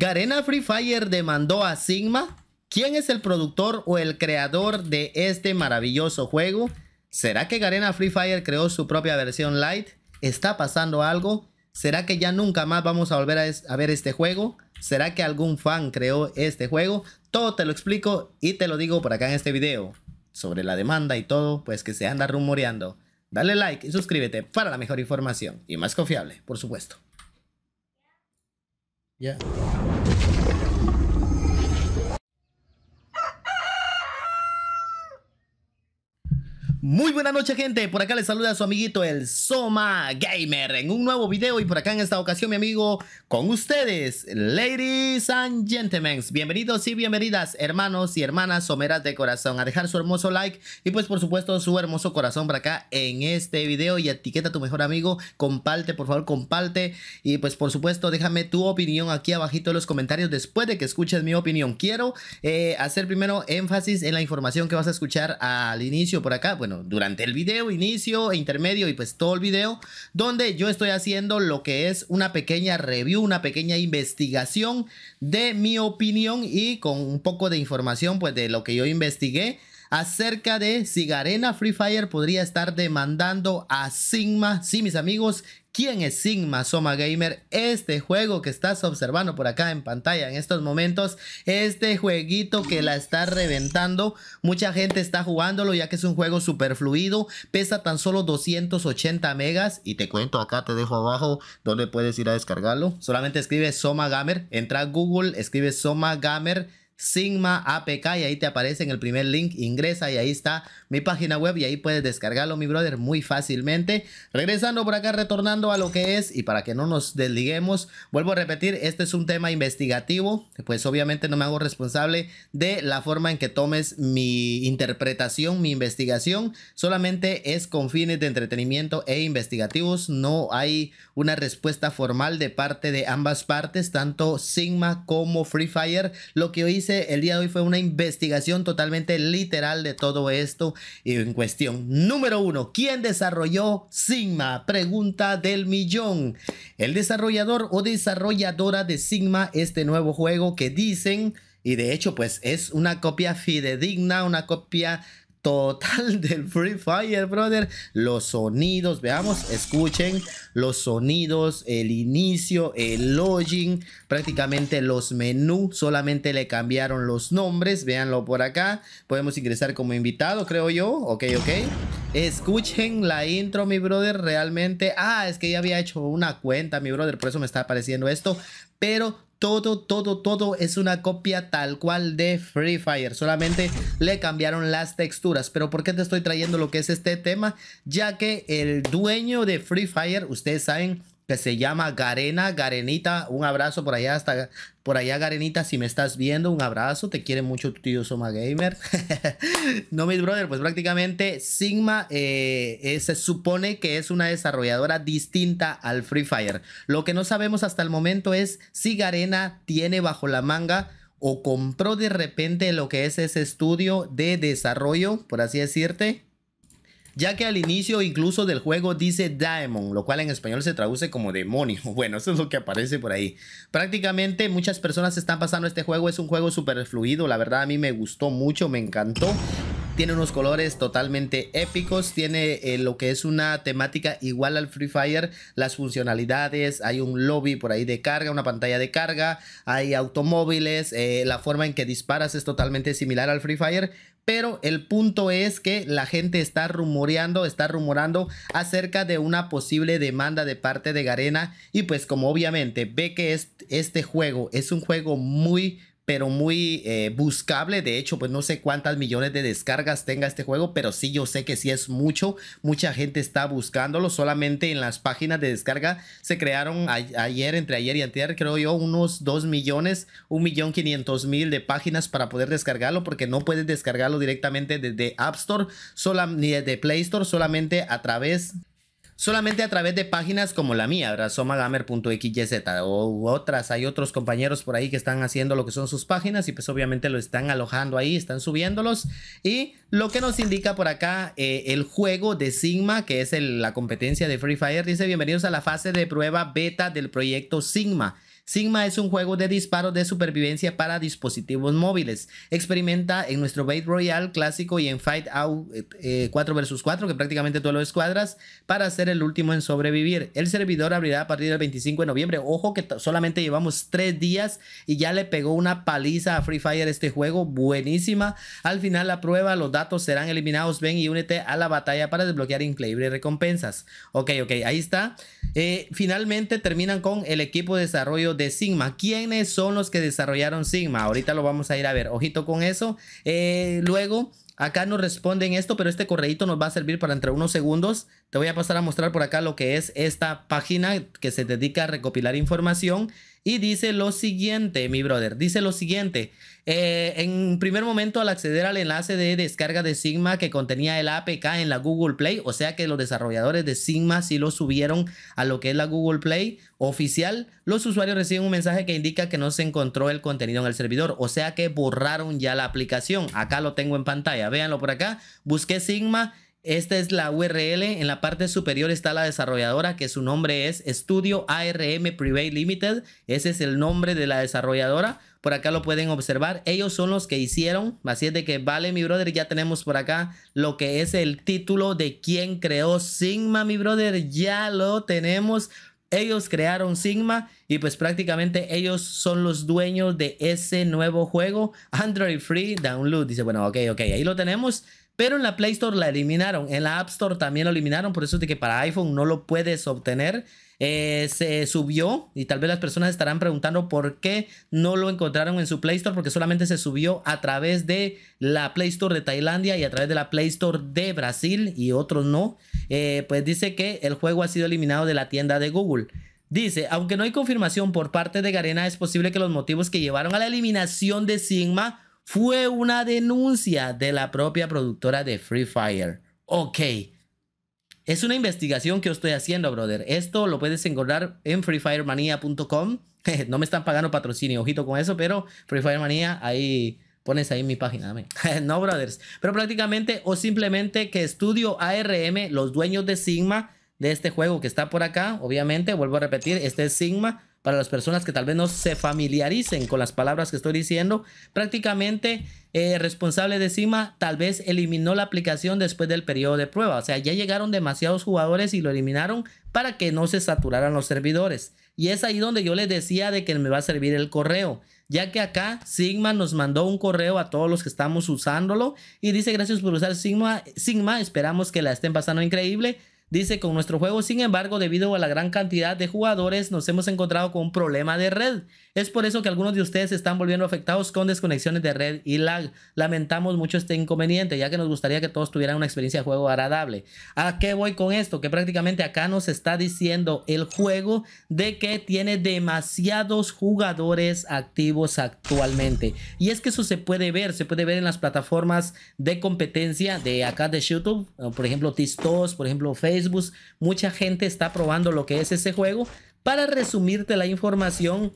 Garena Free Fire demandó a Sigma. ¿Quién es el productor o el creador de este maravilloso juego? ¿Será que Garena Free Fire creó su propia versión light? ¿Está pasando algo? ¿Será que ya nunca más vamos a volver a, ver este juego? ¿Será que algún fan creó este juego? Todo te lo explico y te lo digo por acá en este video. Sobre la demanda y todo, pues que se anda rumoreando. Dale like y suscríbete para la mejor información y más confiable, por supuesto. Ya. Muy buena noche gente, por acá les saluda a su amiguito el Soma Gamer en un nuevo video y por acá en esta ocasión mi amigo con ustedes, ladies and gentlemen, bienvenidos y bienvenidas hermanos y hermanas someras de corazón a dejar su hermoso like y pues por supuesto su hermoso corazón por acá en este video y etiqueta a tu mejor amigo, comparte por favor, comparte y pues por supuesto déjame tu opinión aquí abajito en los comentarios después de que escuches mi opinión. Quiero eh, hacer primero énfasis en la información que vas a escuchar al inicio por acá, bueno durante el video, inicio, e intermedio y pues todo el video, donde yo estoy haciendo lo que es una pequeña review, una pequeña investigación de mi opinión y con un poco de información pues de lo que yo investigué acerca de si Garena Free Fire podría estar demandando a Sigma. Sí, mis amigos, quién es Sigma Soma Gamer. Este juego que estás observando por acá en pantalla en estos momentos, este jueguito que la está reventando, mucha gente está jugándolo ya que es un juego super fluido, pesa tan solo 280 megas y te cuento acá, te dejo abajo donde puedes ir a descargarlo. Solamente escribe Soma Gamer, entra a Google, escribe Soma Gamer Sigma APK y ahí te aparece en el primer link, ingresa y ahí está mi página web y ahí puedes descargarlo mi brother muy fácilmente. Regresando por acá, retornando a lo que es y para que no nos desliguemos, vuelvo a repetir, este es un tema investigativo, pues obviamente no me hago responsable de la forma en que tomes mi interpretación, mi investigación, solamente es con fines de entretenimiento e investigativos, no hay una respuesta formal de parte de ambas partes, tanto Sigma como Free Fire, lo que hoy el día de hoy fue una investigación totalmente literal de todo esto Y en cuestión. Número uno, ¿quién desarrolló Sigma? Pregunta del millón. El desarrollador o desarrolladora de Sigma, este nuevo juego que dicen... Y de hecho, pues es una copia fidedigna, una copia total del Free Fire, brother. Los sonidos, veamos, escuchen los sonidos, el inicio, el login, prácticamente los menús, solamente le cambiaron los nombres, véanlo por acá. Podemos ingresar como invitado, creo yo, ok, ok. Escuchen la intro, mi brother, realmente. Ah, es que ya había hecho una cuenta, mi brother, por eso me está apareciendo esto. Pero todo, todo, todo es una copia tal cual de Free Fire. Solamente le cambiaron las texturas. Pero ¿por qué te estoy trayendo lo que es este tema? Ya que el dueño de Free Fire, ustedes saben, que se llama Garena, Garenita, un abrazo por allá hasta por allá Garenita, si me estás viendo, un abrazo, te quiere mucho tu tío Soma Gamer. no, mis brother, pues prácticamente Sigma eh, eh, se supone que es una desarrolladora distinta al Free Fire. Lo que no sabemos hasta el momento es si Garena tiene bajo la manga o compró de repente lo que es ese estudio de desarrollo, por así decirte, ya que al inicio incluso del juego dice Daemon, lo cual en español se traduce como demonio. Bueno, eso es lo que aparece por ahí. Prácticamente muchas personas están pasando este juego, es un juego súper fluido, la verdad a mí me gustó mucho, me encantó tiene unos colores totalmente épicos, tiene eh, lo que es una temática igual al Free Fire, las funcionalidades, hay un lobby por ahí de carga, una pantalla de carga, hay automóviles, eh, la forma en que disparas es totalmente similar al Free Fire, pero el punto es que la gente está rumoreando, está rumorando acerca de una posible demanda de parte de Garena y pues como obviamente ve que este juego es un juego muy pero muy eh, buscable. De hecho, pues no sé cuántas millones de descargas tenga este juego, pero sí yo sé que sí es mucho. Mucha gente está buscándolo. Solamente en las páginas de descarga se crearon ayer, entre ayer y anterior, creo yo, unos 2 millones, 1 millón 500 mil de páginas para poder descargarlo, porque no puedes descargarlo directamente desde App Store ni desde Play Store, solamente a través solamente a través de páginas como la mía, somagamer.xyz o otras. Hay otros compañeros por ahí que están haciendo lo que son sus páginas y pues obviamente lo están alojando ahí, están subiéndolos. Y lo que nos indica por acá eh, el juego de Sigma, que es la competencia de Free Fire, dice bienvenidos a la fase de prueba beta del proyecto Sigma. Sigma es un juego de disparos de supervivencia para dispositivos móviles. Experimenta en nuestro Bait Royal clásico y en Fight Out 4 vs 4, que prácticamente tú lo escuadras, para ser el último en sobrevivir. El servidor abrirá a partir del 25 de noviembre. Ojo que solamente llevamos 3 días y ya le pegó una paliza a Free Fire este juego. Buenísima. Al final la prueba, los datos serán eliminados. Ven y únete a la batalla para desbloquear increíbles recompensas. Ok, ok, ahí está. Eh, finalmente terminan con el equipo de desarrollo de Sigma. ¿Quiénes son los que desarrollaron Sigma? Ahorita lo vamos a ir a ver. Ojito con eso. Eh, luego, acá nos responden esto, pero este correo nos va a servir para entre unos segundos. Te voy a pasar a mostrar por acá lo que es esta página que se dedica a recopilar información y dice lo siguiente, mi brother, dice lo siguiente. Eh, en primer momento, al acceder al enlace de descarga de Sigma que contenía el APK en la Google Play, o sea que los desarrolladores de Sigma sí lo subieron a lo que es la Google Play oficial, los usuarios reciben un mensaje que indica que no se encontró el contenido en el servidor, o sea que borraron ya la aplicación. Acá lo tengo en pantalla, véanlo por acá. Busqué Sigma esta es la URL. En la parte superior está la desarrolladora, que su nombre es Studio ARM Private Limited. Ese es el nombre de la desarrolladora. Por acá lo pueden observar. Ellos son los que hicieron. Así es de que vale, mi brother. Ya tenemos por acá lo que es el título de quien creó Sigma, mi brother. Ya lo tenemos. Ellos crearon Sigma y pues prácticamente ellos son los dueños de ese nuevo juego. Android Free Download. Dice, bueno, ok, ok, ahí lo tenemos. Pero en la Play Store la eliminaron, en la App Store también lo eliminaron, por eso es de que para iPhone no lo puedes obtener. Eh, se subió y tal vez las personas estarán preguntando por qué no lo encontraron en su Play Store, porque solamente se subió a través de la Play Store de Tailandia y a través de la Play Store de Brasil y otros no. Eh, pues dice que el juego ha sido eliminado de la tienda de Google. Dice, aunque no hay confirmación por parte de Garena, es posible que los motivos que llevaron a la eliminación de Sigma fue una denuncia de la propia productora de Free Fire. Ok. Es una investigación que estoy haciendo, brother. Esto lo puedes encontrar en freefiremania.com. No me están pagando patrocinio, ojito con eso, pero Free Fire ahí pones ahí mi página. no, brothers. Pero prácticamente, o simplemente que Estudio ARM, los dueños de Sigma, de este juego que está por acá, obviamente, vuelvo a repetir, este es Sigma para las personas que tal vez no se familiaricen con las palabras que estoy diciendo, prácticamente eh, responsable de Sigma tal vez eliminó la aplicación después del periodo de prueba. O sea, ya llegaron demasiados jugadores y lo eliminaron para que no se saturaran los servidores. Y es ahí donde yo les decía de que me va a servir el correo, ya que acá Sigma nos mandó un correo a todos los que estamos usándolo y dice gracias por usar Sigma, Sigma esperamos que la estén pasando increíble, Dice, con nuestro juego, sin embargo, debido a la gran cantidad de jugadores, nos hemos encontrado con un problema de red. Es por eso que algunos de ustedes están volviendo afectados con desconexiones de red y lag. Lamentamos mucho este inconveniente, ya que nos gustaría que todos tuvieran una experiencia de juego agradable. ¿A qué voy con esto? Que prácticamente acá nos está diciendo el juego de que tiene demasiados jugadores activos actualmente. Y es que eso se puede ver, se puede ver en las plataformas de competencia de acá de YouTube, por ejemplo, Tistos, por ejemplo, Facebook mucha gente está probando lo que es ese juego. Para resumirte la información,